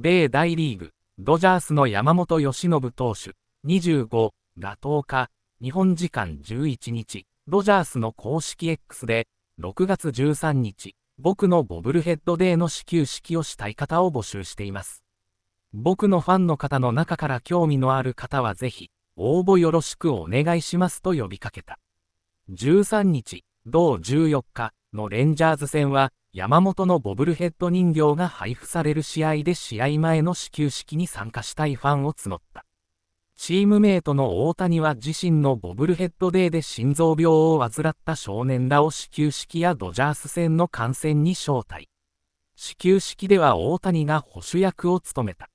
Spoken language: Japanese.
米大リーグ、ドジャースの山本由伸投手、25が10日、日本時間11日、ドジャースの公式 X で、6月13日、僕のボブルヘッドデーの始球式をしたい方を募集しています。僕のファンの方の中から興味のある方はぜひ、応募よろしくお願いしますと呼びかけた。13日、同14日、のレンジャーズ戦は、山本のボブルヘッド人形が配布される試合で試合前の始球式に参加したいファンを募った。チームメイトの大谷は自身のボブルヘッドデーで心臓病を患った少年らを始球式やドジャース戦の観戦に招待。始球式では大谷が保守役を務めた。